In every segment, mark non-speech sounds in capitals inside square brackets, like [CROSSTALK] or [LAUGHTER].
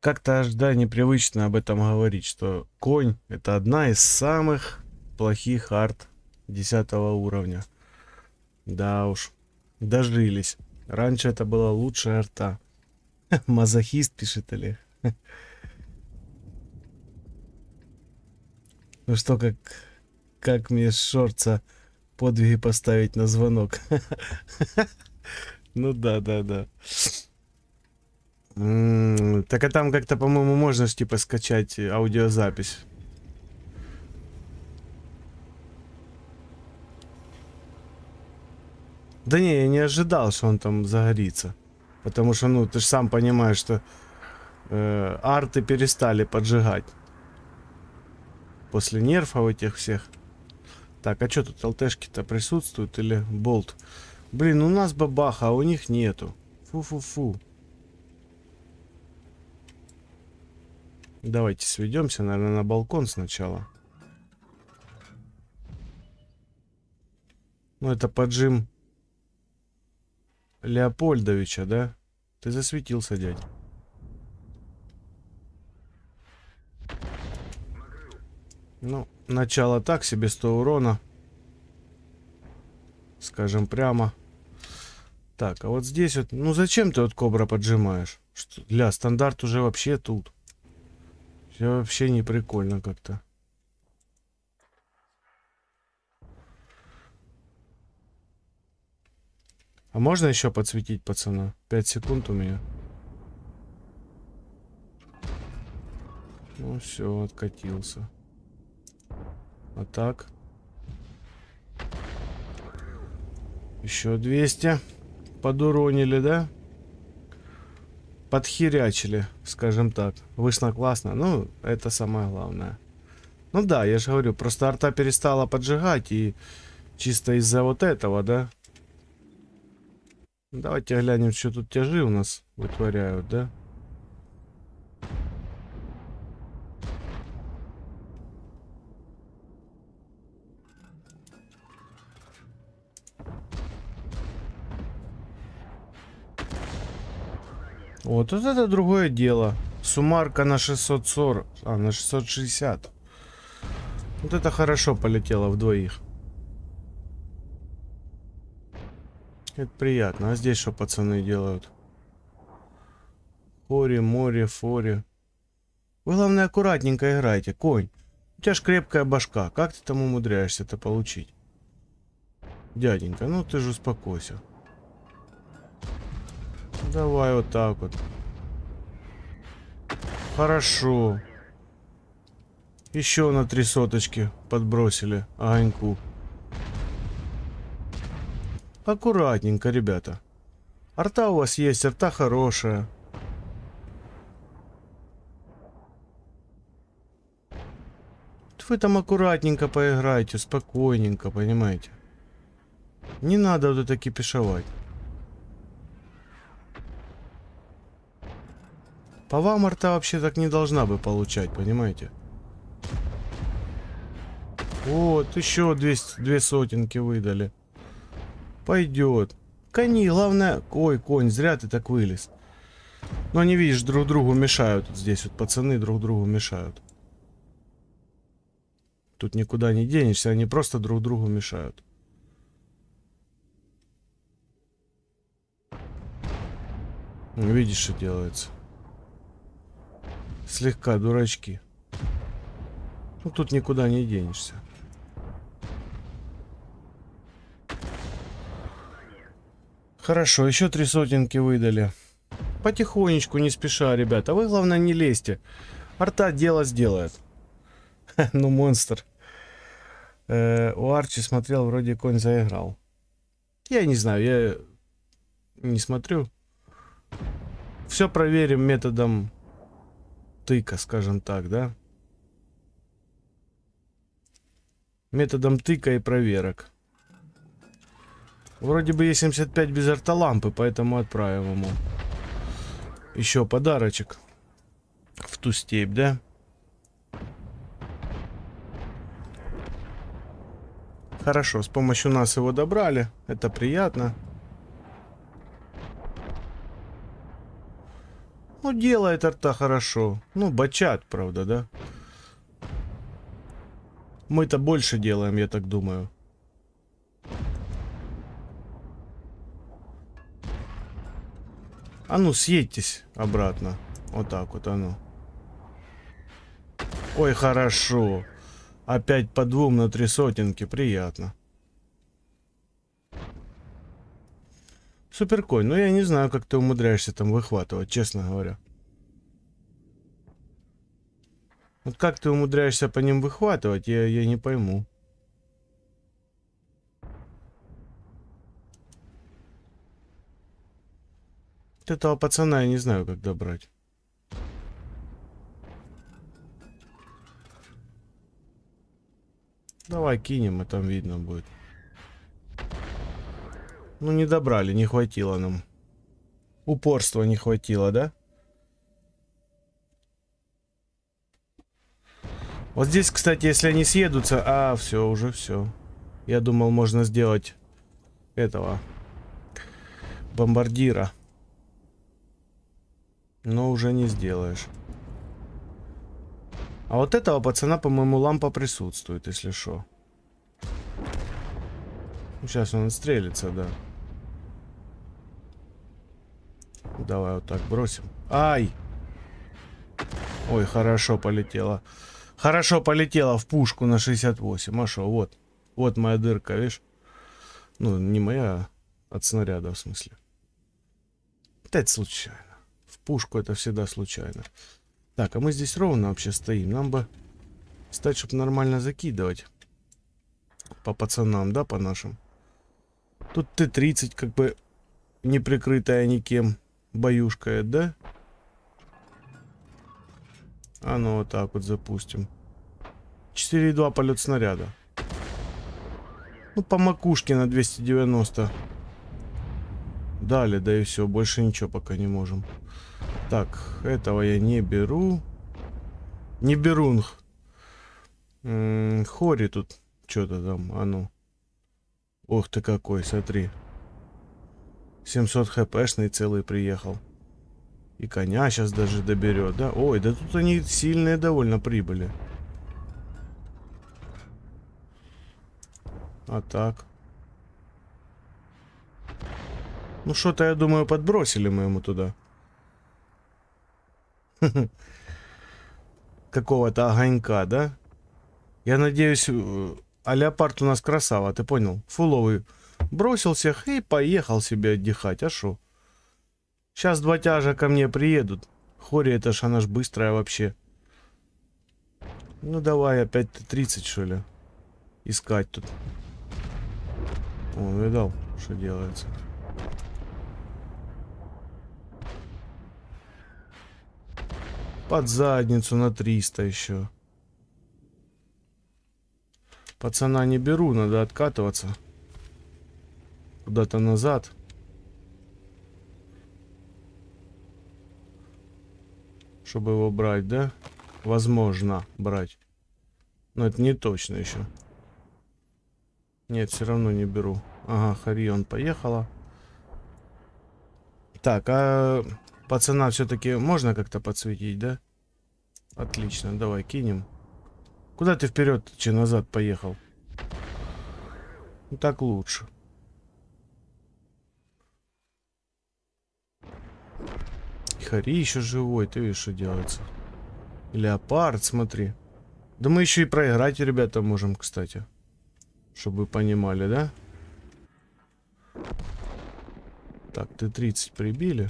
Как-то аж да непривычно об этом говорить, что конь это одна из самых плохих арт 10 уровня. Да уж, дожились. Раньше это была лучшая арта. [LAUGHS] Мазохист пишет или... [LAUGHS] Ну что, как, как мне шорца подвиги поставить на звонок? [LAUGHS] Ну да, да, да так а там как-то, по-моему, можно ж типа скачать аудиозапись. Да не, я не ожидал, что он там загорится. Потому что, ну, ты же сам понимаешь, что э, арты перестали поджигать. После нерфов этих всех. Так, а что тут ЛТшки-то присутствуют или болт? Блин, у нас бабаха, а у них нету. Фу-фу-фу. Давайте сведемся, наверное, на балкон сначала. Ну, это поджим Леопольдовича, да? Ты засветился, дядь. Ну, начало так себе, 100 урона. Скажем прямо. Так, а вот здесь вот... Ну, зачем ты вот кобра поджимаешь? Что, для стандарт уже вообще тут. Все вообще не прикольно как-то. А можно еще подсветить пацана? 5 секунд у меня. Ну все, откатился. А так. Еще 200. Подуронили, да? Да подхерячили, скажем так. Вышло классно, ну, это самое главное. Ну да, я же говорю, просто арта перестала поджигать, и чисто из-за вот этого, да? Давайте глянем, что тут тяжи у нас вытворяют, да? Вот, вот это другое дело. Суммарка на 640, а на 660. Вот это хорошо полетело в двоих. Это приятно. А здесь что пацаны делают? Фори, море, фори. Вы, главное, аккуратненько играйте. Конь, у тебя ж крепкая башка. Как ты там умудряешься это получить? Дяденька, ну ты же успокойся. Давай вот так вот. Хорошо. Еще на три соточки подбросили огоньку. Аккуратненько, ребята. Арта у вас есть, арта хорошая. Вы там аккуратненько поиграйте, спокойненько, понимаете? Не надо вот это кипишевать. По вам арта вообще так не должна бы получать, понимаете? Вот, еще 200, две сотенки выдали. Пойдет. Кони, главное... Ой, конь, зря ты так вылез. Но не видишь, друг другу мешают. Здесь вот пацаны друг другу мешают. Тут никуда не денешься, они просто друг другу мешают. Видишь, что делается слегка дурачки. Ну, тут никуда не денешься. Хорошо, еще три сотенки выдали. Потихонечку, не спеша, ребята. Вы, главное, не лезьте. Арта дело сделает. ну, монстр. Э, у Арчи смотрел, вроде конь заиграл. Я не знаю, я не смотрю. Все проверим методом тыка, скажем так, да? Методом тыка и проверок. Вроде бы Е75 без ортолампы, поэтому отправим ему. Еще подарочек. В ту степь, да? Хорошо, с помощью нас его добрали. Это приятно. Приятно. Ну, делает арта хорошо. Ну, бачат, правда, да? Мы-то больше делаем, я так думаю. А ну, съедьтесь обратно. Вот так вот, а ну. Ой, хорошо. Опять по двум на три сотенки, приятно. Суперконь, ну я не знаю, как ты умудряешься там выхватывать, честно говоря. Вот как ты умудряешься по ним выхватывать, я, я не пойму. Вот этого пацана я не знаю, как добрать. Давай кинем, и там видно будет. Ну не добрали, не хватило нам. Упорства не хватило, да? Вот здесь, кстати, если они съедутся... А, все, уже все. Я думал, можно сделать этого бомбардира. Но уже не сделаешь. А вот этого пацана, по-моему, лампа присутствует, если что. Сейчас он стрелится, да. давай вот так бросим. Ай! Ой, хорошо полетело. Хорошо полетело в пушку на 68. А что, вот. Вот моя дырка, видишь? Ну, не моя, а от снаряда, в смысле. Это случайно. В пушку это всегда случайно. Так, а мы здесь ровно вообще стоим. Нам бы стать, чтобы нормально закидывать. По пацанам, да, по нашим. Тут Т-30 как бы не прикрытая никем баюшкает, да? А ну вот так вот запустим. 4,2 полет снаряда. Ну, по макушке на 290. Дали, да и все, больше ничего пока не можем. Так, этого я не беру. Не берунг. М-м, хори тут что-то там, а ну. Ох ты какой, смотри. 700 хпшный целый приехал. И коня сейчас даже доберет, да? Ой, да тут они сильные довольно прибыли. А так. Ну что-то, я думаю, подбросили мы ему туда. [LAUGHS] Какого-то огонька, да? Я надеюсь, э, а леопард у нас красава, ты понял? Фуловый Бросил всех и поехал себе отдыхать, а шо? Сейчас два тяжа ко мне приедут. Хори, это ж она ж быстрая вообще. Ну давай опять 30, что ли, искать тут. Он видал, что делается. Под задницу на 300 еще. Пацана не беру, надо откатываться куда-то назад. Чтобы его брать, да? Возможно, брать. Но это не точно еще. Нет, все равно не беру. Ага, Харион поехала. Так, а пацана все-таки можно как-то подсветить, да? Отлично, давай кинем. Куда ты вперед, че назад поехал? Ну, так лучше. Дикари еще живой, ты видишь, что делается. Леопард, смотри. Да мы еще и проиграть, ребята, можем, кстати. Чтобы вы понимали, да? Так, ты 30 прибили.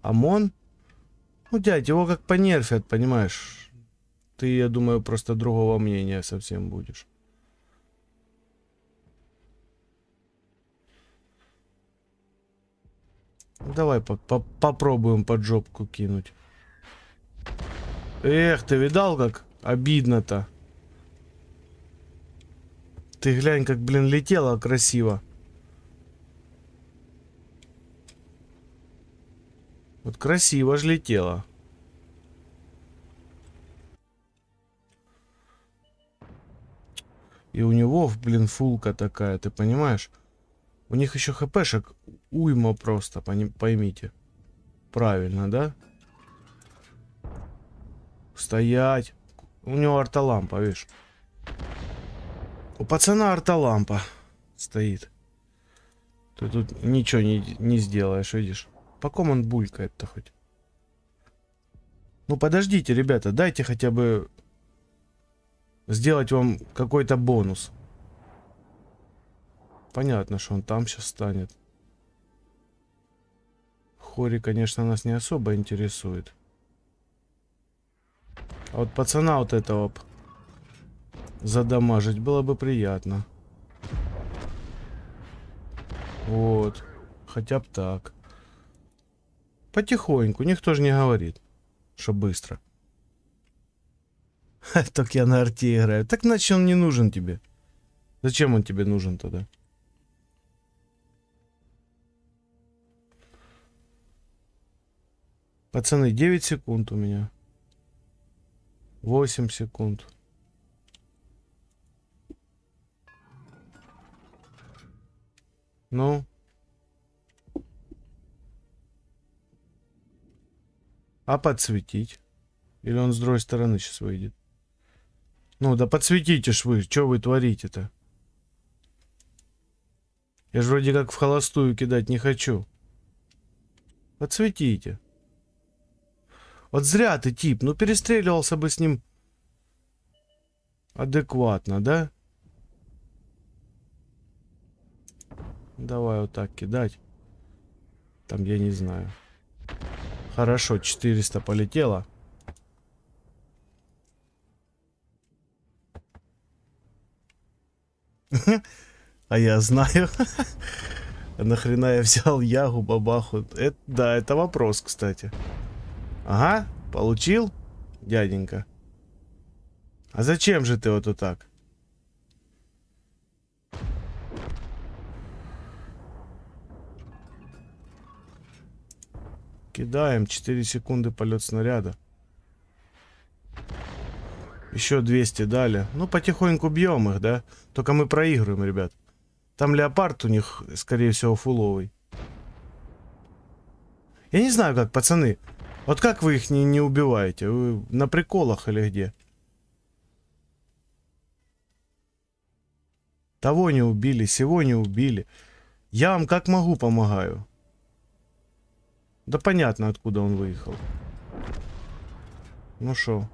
ОМОН? Ну, дядь, его как понерфят, понимаешь? Ты, я думаю, просто другого мнения совсем будешь. Давай по -по попробуем под жопку кинуть. Эх, ты видал, как обидно-то? Ты глянь, как, блин, летела красиво. Вот красиво же летела. И у него, блин, фулка такая, ты понимаешь? У них еще хпшек уйма просто, поймите. Правильно, да? Стоять. У него арталампа, видишь? У пацана арталампа стоит. Ты тут ничего не, не сделаешь, видишь? По ком он булькает-то хоть? Ну подождите, ребята, дайте хотя бы сделать вам какой-то бонус. Понятно, что он там сейчас станет. Хори, конечно, нас не особо интересует. А вот пацана вот этого б задамажить было бы приятно. Вот. Хотя бы так. Потихоньку. Никто же не говорит, что быстро. [LAUGHS] Только я на арте играю. Так значит он не нужен тебе. Зачем он тебе нужен тогда? Пацаны, 9 секунд у меня. 8 секунд. Ну. А подсветить? Или он с другой стороны сейчас выйдет? Ну, да подсветите ж вы, что вы творите-то? Я же вроде как в холостую кидать не хочу. Подсветите. Вот зря ты, тип, ну перестреливался бы с ним адекватно, да? Давай вот так кидать. Там я не знаю. Хорошо, 400 полетело. [LAUGHS] А я знаю. [LAUGHS] Нахрена я взял ягу, бабаху? Это, да, это вопрос, кстати. Ага, получил, дяденька. А зачем же ты вот, вот так? Кидаем 4 секунды полет снаряда. Еще 200 дали. Ну, потихоньку бьем их, да? Только мы проигрываем, ребят. Там леопард у них, скорее всего, фуловый. Я не знаю как, пацаны. Вот как вы их не, не убиваете? Вы на приколах или где? Того не убили, сего не убили. Я вам как могу помогаю. Да понятно, откуда он выехал. Ну что?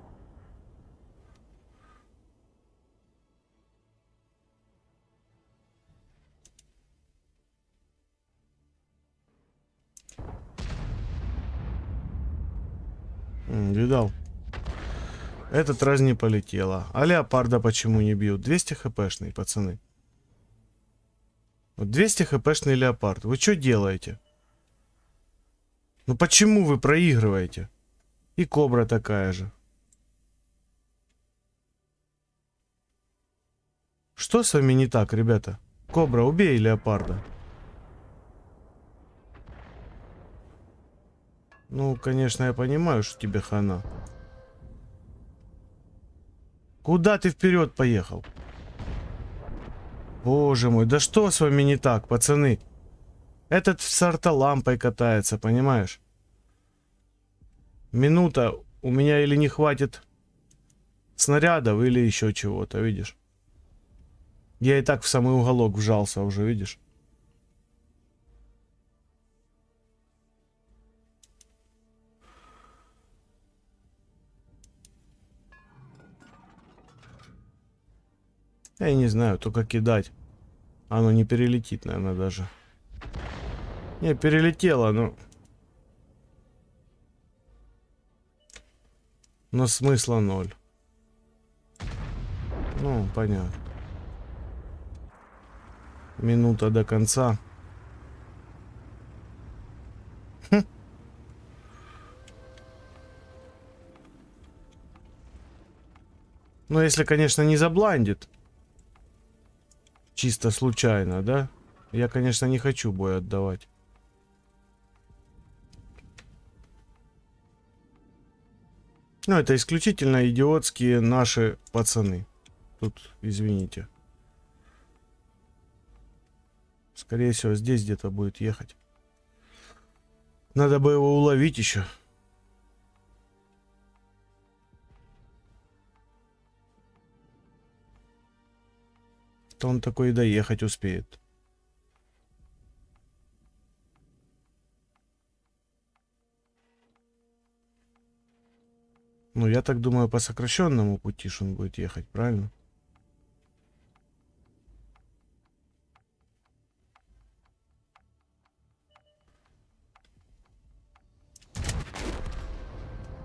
Видал? Этот раз не полетела. А леопарда почему не бьют? 200 хпшный, пацаны. Вот 200 хпшный леопард. Вы что делаете? Ну почему вы проигрываете? И кобра такая же. Что с вами не так, ребята? Кобра, убей леопарда. Ну, конечно, я понимаю, что тебе хана. Куда ты вперед поехал? Боже мой, да что с вами не так, пацаны? Этот с лампой катается, понимаешь? Минута у меня или не хватит снарядов, или еще чего-то, видишь? Я и так в самый уголок вжался уже, видишь? Я не знаю, только кидать. Оно не перелетит, наверное, даже. Не, перелетело, но... Ну. Но смысла ноль. Ну, понятно. Минута до конца. Хм. Ну, если, конечно, не забландит. Чисто случайно, да? Я, конечно, не хочу бой отдавать. Но ну, это исключительно идиотские наши пацаны. Тут, извините. Скорее всего, здесь где-то будет ехать. Надо бы его уловить еще. то он такой и доехать успеет. Ну, я так думаю, по сокращенному пути он будет ехать, правильно?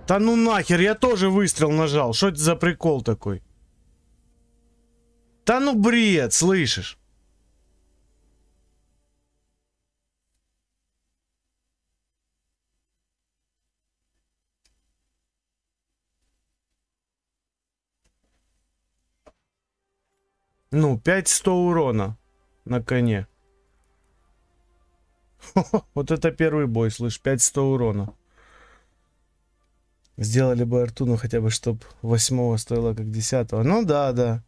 Да ну нахер, я тоже выстрел нажал. Что это за прикол такой? Да ну бред, слышишь? Ну, 5100 урона на коне. Хо [LAUGHS] -хо, вот это первый бой, слышь, 5100 урона. Сделали бы Артуну хотя бы, чтоб восьмого стоило как десятого. Ну да, да.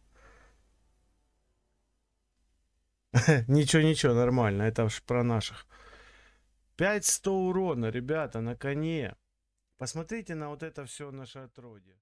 [LAUGHS] Ничего, ничего, нормально. Это уж про наших. 5100 урона, ребята, на коне. Посмотрите на вот это все наше отродье.